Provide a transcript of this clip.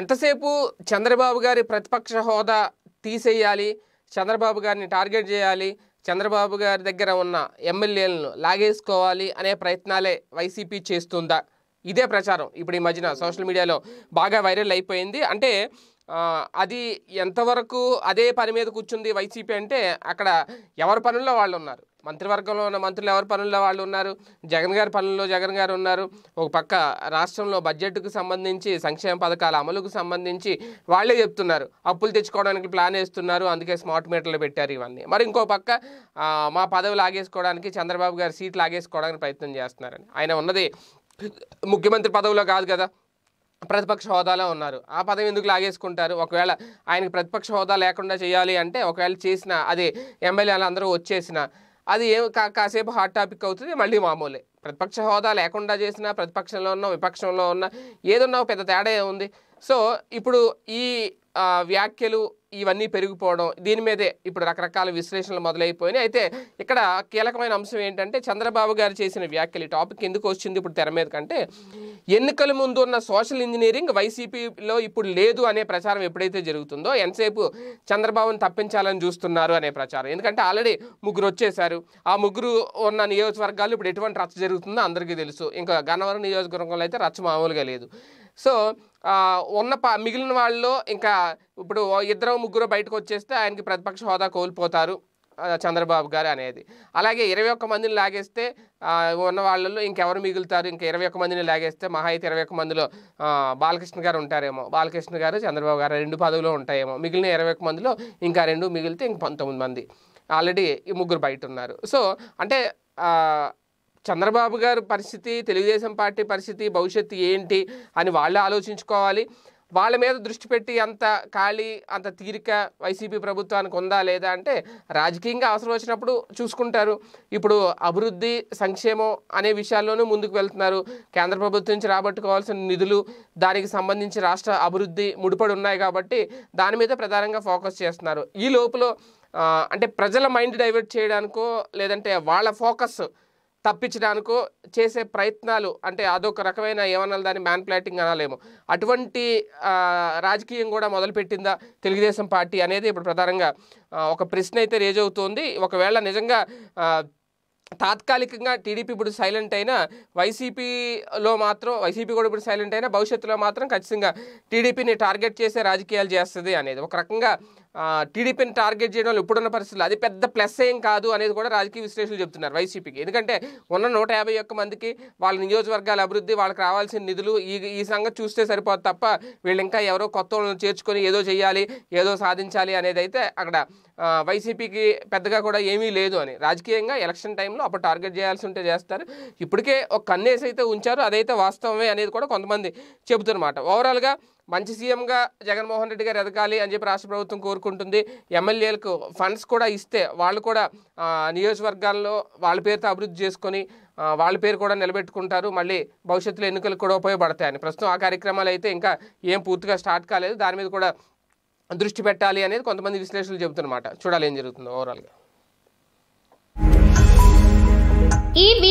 ఎంతసేపు చంద్రబాబు గారి ప్రతిపక్ష హోదా తీసేయాలి చంద్రబాబు గారిని టార్గెట్ చేయాలి చంద్రబాబు గారి దగ్గర ఉన్న ఎమ్మెల్యేలను లాగేసుకోవాలి అనే ప్రయత్నాలే వైసీపీ చేస్తుందా ఇదే ప్రచారం ఇప్పుడు ఈ మధ్యన సోషల్ మీడియాలో బాగా వైరల్ అయిపోయింది అంటే అది ఎంతవరకు అదే పని మీద కూర్చుంది వైసీపీ అంటే అక్కడ ఎవరి పనుల్లో వాళ్ళు ఉన్నారు మంత్రివర్గంలో ఉన్న మంత్రులు ఎవరి పనుల్లో వాళ్ళు ఉన్నారు జగన్ గారి పనుల్లో జగన్ గారు ఉన్నారు ఒక పక్క రాష్ట్రంలో బడ్జెట్కు సంబంధించి సంక్షేమ పథకాల అమలుకు సంబంధించి వాళ్ళే చెప్తున్నారు అప్పులు తెచ్చుకోవడానికి ప్లాన్ వేస్తున్నారు అందుకే స్మార్ట్ మీటర్లు పెట్టారు ఇవన్నీ మరి ఇంకో పక్క మా పదవి లాగేసుకోవడానికి చంద్రబాబు గారు సీట్ లాగేసుకోవడానికి ప్రయత్నం చేస్తున్నారని ఆయన ఉన్నది ముఖ్యమంత్రి పదవిలో కాదు కదా ప్రతిపక్ష హోదాలో ఉన్నారు ఆ పదవి ఎందుకు లాగేసుకుంటారు ఒకవేళ ఆయనకు ప్రతిపక్ష హోదా లేకుండా చేయాలి అంటే ఒకవేళ చేసిన అది ఎమ్మెల్యేలు అందరూ వచ్చేసిన అది ఏం కాసేపు హాట్ టాపిక్ అవుతుంది మళ్ళీ మామూలే ప్రతిపక్ష హోదా లేకుండా చేసినా ప్రతిపక్షంలో ఉన్నా విపక్షంలో ఉన్నా ఏదున్నా పెద్ద తేడా ఉంది సో ఇప్పుడు ఈ వ్యాఖ్యలు ఇవన్నీ పెరిగిపోవడం దీని మీదే ఇప్పుడు రకరకాల విశ్లేషణలు మొదలైపోయినాయి అయితే ఇక్కడ కీలకమైన అంశం ఏంటంటే చంద్రబాబు గారు చేసిన వ్యాఖ్యలు టాపిక్ ఎందుకు వచ్చింది ఇప్పుడు తెర మీద కంటే ఎన్నికల ముందు ఉన్న సోషల్ ఇంజనీరింగ్ వైసీపీలో ఇప్పుడు లేదు అనే ప్రచారం ఎప్పుడైతే జరుగుతుందో ఎంతసేపు చంద్రబాబును తప్పించాలని చూస్తున్నారు అనే ప్రచారం ఎందుకంటే ఆల్రెడీ ముగ్గురు వచ్చేశారు ఆ ముగ్గురు ఉన్న నియోజకవర్గాలు ఇప్పుడు ఎటువంటి రచ్చ జరుగుతుందో అందరికీ తెలుసు ఇంకా గన్నవరం నియోజకవర్గంలో అయితే రచ్చ మామూలుగా లేదు సో ఉన్న మిగిలిన వాళ్ళు ఇంకా ఇప్పుడు ఇద్దరు ముగ్గురు బయటకు వచ్చేస్తే ఆయనకి ప్రతిపక్ష హోదా కోల్పోతారు చంద్రబాబు గారు అనేది అలాగే ఇరవై ఒక్క మందిని లాగేస్తే ఉన్న వాళ్ళలో ఇంకెవరు మిగులుతారు ఇంకా ఇరవై ఒక్క మందిని లాగేస్తే మహా అయితే ఇరవై ఒక్క మందిలో బాలకృష్ణ గారు ఉంటారేమో బాలకృష్ణ గారు చంద్రబాబు గారు రెండు పదవులు ఉంటాయేమో మిగిలిన ఇరవై ఒక్క మందిలో ఇంకా రెండు మిగిలితే ఇంక పంతొమ్మిది మంది ఆల్రెడీ ఈ ముగ్గురు బయట ఉన్నారు సో అంటే చంద్రబాబు గారు పరిస్థితి తెలుగుదేశం పార్టీ పరిస్థితి భవిష్యత్తు ఏంటి అని వాళ్ళే ఆలోచించుకోవాలి వాళ్ళ మీద దృష్టి పెట్టి అంత ఖాళీ అంత తీరిక వైసీపీ ప్రభుత్వానికి ఉందా లేదా అంటే రాజకీయంగా అవసరం వచ్చినప్పుడు చూసుకుంటారు ఇప్పుడు అభివృద్ధి సంక్షేమం అనే విషయాల్లోనూ ముందుకు వెళ్తున్నారు కేంద్ర ప్రభుత్వం నుంచి రాబట్టుకోవాల్సిన నిధులు దానికి సంబంధించి రాష్ట్ర అభివృద్ధి ముడిపడి ఉన్నాయి కాబట్టి దాని మీద ప్రధానంగా ఫోకస్ చేస్తున్నారు ఈ లోపల అంటే ప్రజల మైండ్ డైవర్ట్ చేయడానికో లేదంటే వాళ్ళ ఫోకస్ తప్పించడానికో చేసే ప్రయత్నాలు అంటే అదొక రకమైన ఏమన్నా దాన్ని మ్యాన్ప్లాటింగ్ అనాలేమో అటువంటి రాజకీయం కూడా మొదలుపెట్టిందా తెలుగుదేశం పార్టీ అనేది ఇప్పుడు ప్రధానంగా ఒక ప్రశ్న అయితే రేజ్ ఒకవేళ నిజంగా తాత్కాలికంగా టీడీపీ ఇప్పుడు సైలెంట్ అయినా వైసీపీలో మాత్రం వైసీపీ కూడా ఇప్పుడు సైలెంట్ అయినా భవిష్యత్తులో మాత్రం ఖచ్చితంగా టీడీపీని టార్గెట్ చేసే రాజకీయాలు చేస్తుంది అనేది ఒక రకంగా టీడీపీని టార్గెట్ చేయడం వల్ల ఇప్పుడున్న పరిస్థితులు అది పెద్ద ప్లస్ ఏం కాదు అనేది కూడా రాజకీయ విశ్లేషణలు చెప్తున్నారు వైసీపీకి ఎందుకంటే ఉన్న నూట యాభై ఒక్క మందికి వాళ్ళ నియోజకవర్గాల అభివృద్ధి వాళ్ళకి రావాల్సిన నిధులు ఈ ఈ సంగతి చూస్తే సరిపోదు తప్ప వీళ్ళు ఇంకా ఎవరో కొత్త చేర్చుకొని ఏదో చేయాలి ఏదో సాధించాలి అనేది అయితే అక్కడ వైసీపీకి పెద్దగా కూడా ఏమీ లేదు అని రాజకీయంగా ఎలక్షన్ టైంలో అప్పుడు టార్గెట్ చేయాల్సి ఉంటే చేస్తారు ఇప్పటికే ఒక కన్నేసి అయితే ఉంచారు అదైతే వాస్తవమే అనేది కూడా కొంతమంది చెబుతున్నమాట ఓవరాల్గా మంచి సీఎంగా జగన్మోహన్ రెడ్డి గారు ఎదగాలి అని చెప్పి రాష్ట్ర ప్రభుత్వం కోరుకుంటుంది ఎమ్మెల్యేలకు ఫండ్స్ కూడా ఇస్తే వాళ్ళు కూడా నియోజకవర్గాల్లో వాళ్ళ పేరుతో అభివృద్ధి చేసుకొని వాళ్ళ పేరు కూడా నిలబెట్టుకుంటారు మళ్ళీ భవిష్యత్తులో ఎన్నికలు కూడా ఉపయోగపడతాయని ప్రస్తుతం ఆ కార్యక్రమాలు అయితే ఇంకా ఏం పూర్తిగా స్టార్ట్ కాలేదు దాని మీద కూడా దృష్టి పెట్టాలి అనేది కొంతమంది విశ్లేషణలు చెబుతున్నమాట చూడాలి ఏం జరుగుతుంది ఓవరాల్గా